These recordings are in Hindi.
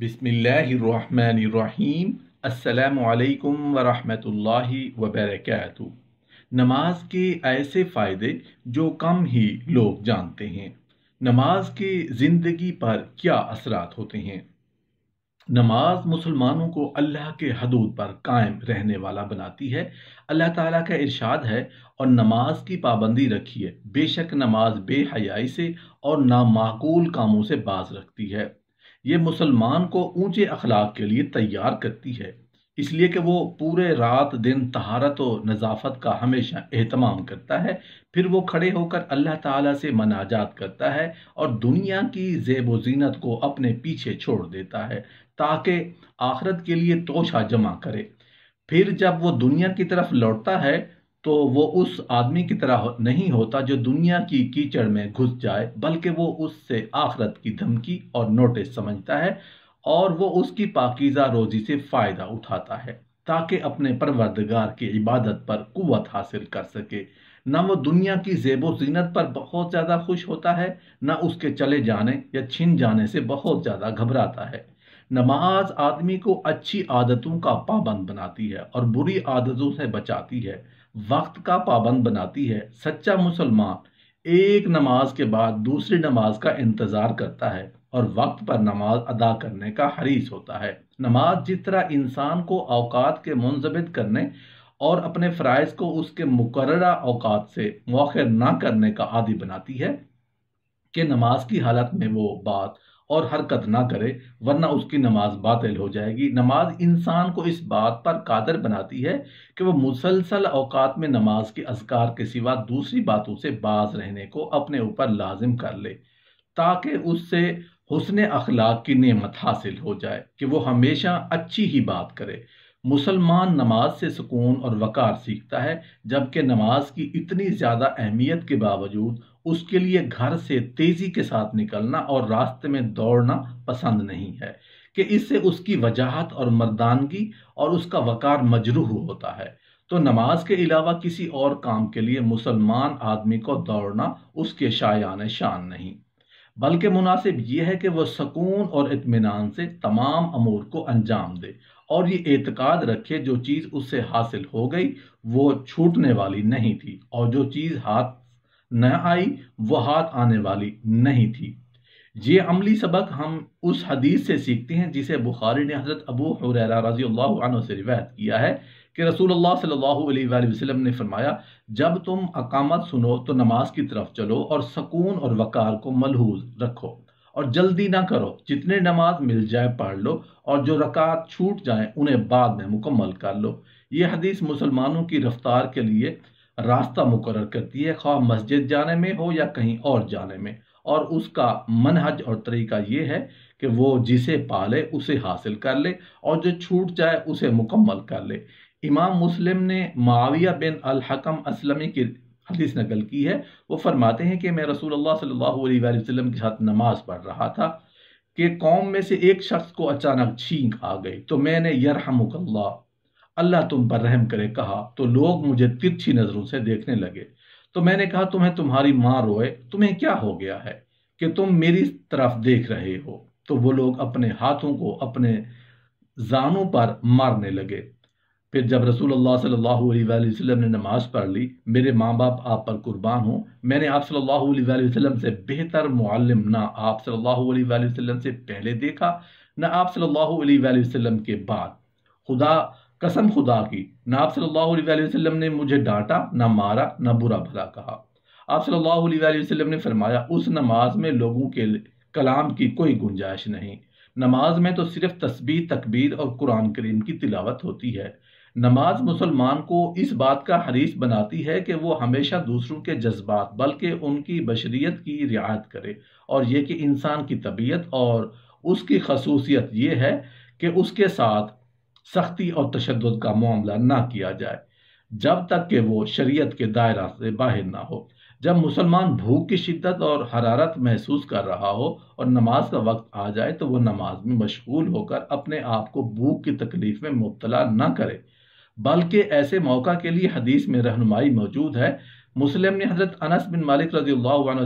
बिसमीम् अल्लाम वरहमतुल्लाह वबरकत नमाज के ऐसे फ़ायदे जो कम ही लोग जानते हैं नमाज के ज़िंदगी पर क्या असरात होते हैं नमाज मुसलमानों को अल्लाह के हदूद पर कायम रहने वाला बनाती है अल्लाह ताला का इरशाद है और नमाज की पाबंदी रखी है बेशक नमाज बेहयाई से और नामाकूल कामों से बाज रखती है ये मुसलमान को ऊंचे अखलाक के लिए तैयार करती है इसलिए कि वो पूरे रात दिन तहारत और नज़ाफत का हमेशा अहतमाम करता है फिर वो खड़े होकर अल्लाह ताला से मनाजात करता है और दुनिया की जेब व जीनत को अपने पीछे छोड़ देता है ताकि आखरत के लिए तोशा जमा करे फिर जब वो दुनिया की तरफ लौटता है तो वो उस आदमी की तरह नहीं होता जो दुनिया की कीचड़ में घुस जाए बल्कि वो उससे आखरत की धमकी और नोटिस समझता है और वो उसकी पाकिज़ा रोजी से फ़ायदा उठाता है ताकि अपने परवरदगार की इबादत पर कुत हासिल कर सके ना वो दुनिया की जेबो जीनत पर बहुत ज़्यादा खुश होता है ना उसके चले जाने या छिन जाने से बहुत ज़्यादा घबराता है नमाज आदमी को अच्छी आदतों का पाबंद बनाती है और बुरी आदतों से बचाती है वक्त का पाबंद बनाती है सच्चा मुसलमान एक नमाज के बाद दूसरी नमाज का इंतज़ार करता है और वक्त पर नमाज अदा करने का हरीस होता है नमाज जिस तरह इंसान को अवकात के मुंजबित करने और अपने फ़राइज़ को उसके मुकर अवकात से मौखर ना करने का आदि बनाती है कि नमाज की हालत में वो बात और हरकत ना करे वरना उसकी नमाज बातिल हो जाएगी नमाज इंसान को इस बात पर कादर बनाती है कि वह मुसलसल अवकात में नमाज के असकार के सिवा दूसरी बातों से बाज रहने को अपने ऊपर लाजिम कर ले ताकि उससे हुसन अखलाक की नेमत हासिल हो जाए कि वो हमेशा अच्छी ही बात करे मुसलमान नमाज से सुकून और वक़ार सीखता है जबकि नमाज की इतनी ज़्यादा अहमियत के बावजूद उसके लिए घर से तेज़ी के साथ निकलना और रास्ते में दौड़ना पसंद नहीं है कि इससे उसकी वजाहत और मर्दानगी और उसका वक़ार मजरूह होता है तो नमाज के अलावा किसी और काम के लिए मुसलमान आदमी को दौड़ना उसके शायान शान नहीं बल्कि मुनासिब यह है कि वह सकून और इतमान से तमाम अमूर को अंजाम दे और ये एतकाद रखे जो चीज़ उससे हासिल हो गई वो छूटने वाली नहीं थी और जो चीज़ हाथ न आई वह हाथ आने वाली नहीं थी ये अमली सबक हम उस हदीस से सीखते हैं जिसे बुखारी ने हज़रत अबू हुरैरा रजी अल्लाह से रिवायत किया है कि रसूल अल्लाह सल्लल्लाहु अलैहि वसल्लम ने फरमाया जब तुम अकामत सुनो तो नमाज की तरफ चलो और सकून और वक़ार को मलहूज रखो और जल्दी ना करो जितने नमाज मिल जाए पढ़ लो और जो रकात छूट जाए उन्हें बाद में मुकम्मल कर लो ये हदीस मुसलमानों की रफ्तार के लिए रास्ता मुकर करती है खा मस्जिद जाने में हो या कहीं और जाने में और उसका मनहज और तरीका ये है कि वो जिसे पाले उसे हासिल कर ले और जो छूट जाए उसे मुकम्मल कर ले इमाम मुस्लिम ने माविया बिन हकम असलमी की हदीस नकल की है वो फरमाते हैं कि मैं रसूल अल्लाह सल्लल्लाहु अलैहि वसल्लम के साथ नमाज पढ़ रहा था कि कौम में से एक शख्स को अचानक छींक आ गई तो मैंने यरहमुकल्ला अल्लाह तुम पर रहम करे कहा तो लोग मुझे तिरछी नज़रों से देखने लगे तो मैंने कहा तुम्हें तुम्हारी माँ रोए तुम्हें क्या हो गया है कि तुम मेरी तरफ देख रहे हो तो वो लोग अपने हाथों को अपने जानों पर मारने लगे फिर जब रसूल अल्लाह सल्लल्लाहु अलैहि वसल्लम ने नमाज़ पढ़ ली मेरे माँ बाप आप पर कुर्बान हो मैंने आप सल्लल्लाहु अलैहि वसल्लम से बेहतर मुअल्लिम ना आप सल्लल्लाहु अलैहि वसल्लम से पहले देखा ना आप सल्लल्लाहु अलैहि वसल्लम के बाद खुदा कसम खुदा की ना आप सल्लल्लाहु अलैहि वसल्लम ने मुझे डांटा ना मारा ना बुरा भला कहा आप सल्लल्लाहु अलैहि वसल्लम ने फरमाया उस नमाज में लोगों के कलाम की कोई गुंजाइश नहीं नमाज में तो सिर्फ तस्बीह तकबीर और कुरान करीम की तिलावत होती है नमाज मुसलमान को इस बात का हरीस बनाती है कि वो हमेशा दूसरों के जज्बात बल्कि उनकी बशरीत की रियायत करे और यह कि इंसान की तबीयत और उसकी खसूसियत ये है कि उसके साथ सख्ती और तशद का मामला ना किया जाए जब तक कि वो शरीयत के दायरा से बाहर ना हो जब मुसलमान भूख की शिद्दत और हरारत महसूस कर रहा हो और नमाज का वक्त आ जाए तो वो नमाज में मशगूल होकर अपने आप को भूख की तकलीफ में मुबतला ना करे बल्कि ऐसे मौका के लिए हदीस में रहनुमाई मौजूद है मुस्लिम ने हज़रत अनस बिन मालिक रजी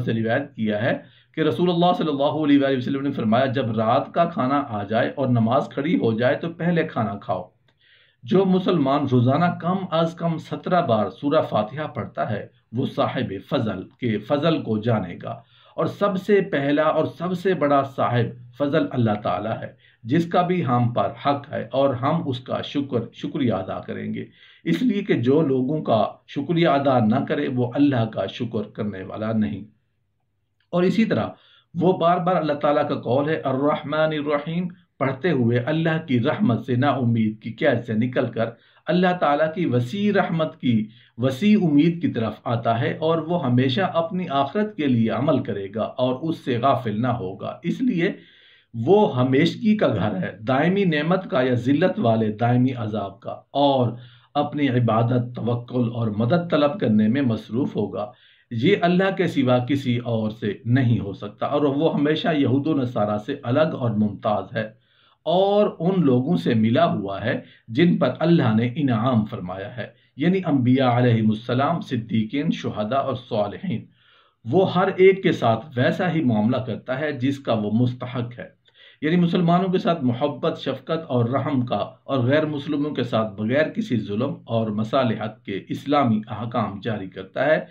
से रिवायत किया है कि रसूल सल्हसम ने फरमाया जब रात का खाना आ जाए और नमाज खड़ी हो जाए तो पहले खाना खाओ जो मुसलमान रोज़ाना कम अज़ कम सत्रह बार सूरा फातिहा पढ़ता है वो साहिब फजल के फजल को जानेगा और सबसे पहला और सबसे बड़ा साहिब फजल अल्लाह ताला है जिसका भी हम पर हक है और हम उसका शुक्र शुक्रिया अदा करेंगे इसलिए कि जो लोगों का शुक्रिया अदा ना करे वो अल्लाह का शुक्र करने वाला नहीं और इसी तरह वो बार बार अल्लाह ताला का कौल है अर्रहमान रहीम पढ़ते हुए अल्लाह की रहमत से ना उम्मीद की कैद से निकल कर अल्लाह ताला की वसी रहमत की वसी उम्मीद की तरफ आता है और वो हमेशा अपनी आखरत के लिए अमल करेगा और उससे गाफिल ना होगा इसलिए वो हमेशगी का घर है दायमी नेमत का या जिल्लत वाले दायमी अजाब का और अपनी इबादत तवक्ल और मदद तलब करने में मसरूफ़ होगा ये अल्लाह के सिवा किसी और से नहीं हो सकता और वो हमेशा यहूद नसारा से अलग और मुमताज़ है और उन लोगों से मिला हुआ है जिन पर अल्लाह ने इनाम फरमाया है यानी अम्बिया आलम सिद्दीकीन शहदा और सालहीन वो हर एक के साथ वैसा ही मामला करता है जिसका वो मुस्तक है यानी मुसलमानों के साथ मोहब्बत शफकत और रहम का और गैर मुसलमों के साथ बगैर किसी जुल्म और मसालहत के इस्लामी अहकाम जारी करता है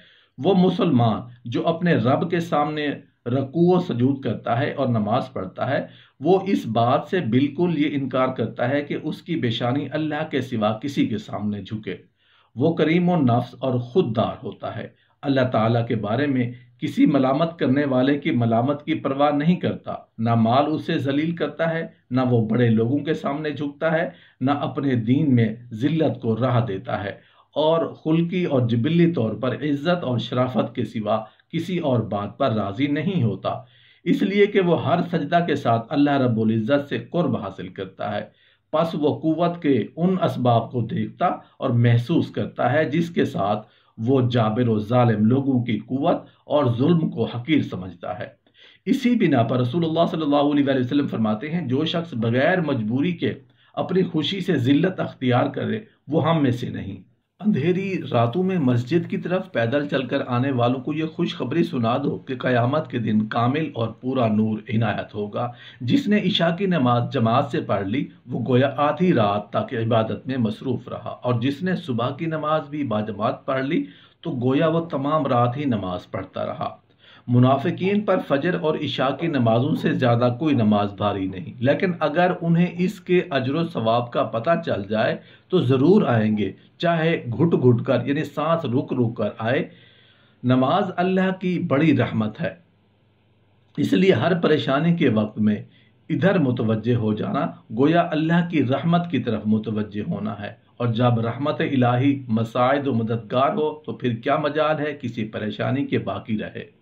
वो मुसलमान जो अपने रब के सामने रकू व सजूद करता है और नमाज पढ़ता है वो इस बात से बिल्कुल ये इनकार करता है कि उसकी बेशानी अल्लाह के सिवा किसी के सामने झुके वो करीम और नफ्स और खुददार होता है अल्लाह ताला के बारे में किसी मलामत करने वाले की मलामत की परवाह नहीं करता ना माल उसे जलील करता है ना वो बड़े लोगों के सामने झुकता है ना अपने दीन में ज़िल्लत को राह देता है और खुलकी और जबिली तौर पर इज़्ज़त और शराफत के सिवा किसी और बात पर राजी नहीं होता इसलिए कि वो हर सजदा के साथ अल्लाह रब्बुल इज़्ज़त से कुर्ब हासिल करता है पस वो कुत के उन इसबाब को देखता और महसूस करता है जिसके साथ वो जाबिर ालिम लोगों की कुत और जुल्म को हकीर समझता है इसी बिना पर रसूलुल्लाह सल्लल्लाहु अलैहि वसल्लम फरमाते हैं जो शख्स बगैर मजबूरी के अपनी खुशी से ज़िल्लत अख्तियार करे वो हम में से नहीं अंधेरी रातों में मस्जिद की तरफ पैदल चलकर आने वालों को यह खुशखबरी सुना दो कि क़यामत के दिन कामिल और पूरा नूर इनायत होगा जिसने ईशा की नमाज जमात से पढ़ ली वो गोया आधी रात तक इबादत में मसरूफ़ रहा और जिसने सुबह की नमाज भी बाजमात पढ़ ली तो गोया वह तमाम रात ही नमाज पढ़ता रहा मुनाफिकीन पर फजर और इशा की नमाजों से ज़्यादा कोई नमाज भारी नहीं लेकिन अगर उन्हें इसके अजर सवाब का पता चल जाए तो ज़रूर आएंगे चाहे घुट घुट कर यानी सांस रुक रुक कर आए नमाज अल्लाह की बड़ी रहमत है इसलिए हर परेशानी के वक्त में इधर मुतवजह हो जाना गोया अल्लाह की रहमत की तरफ मुतवजह होना है और जब रहमत इलाही मसायद व मददगार हो तो फिर क्या मजाल है किसी परेशानी के बाकी रहे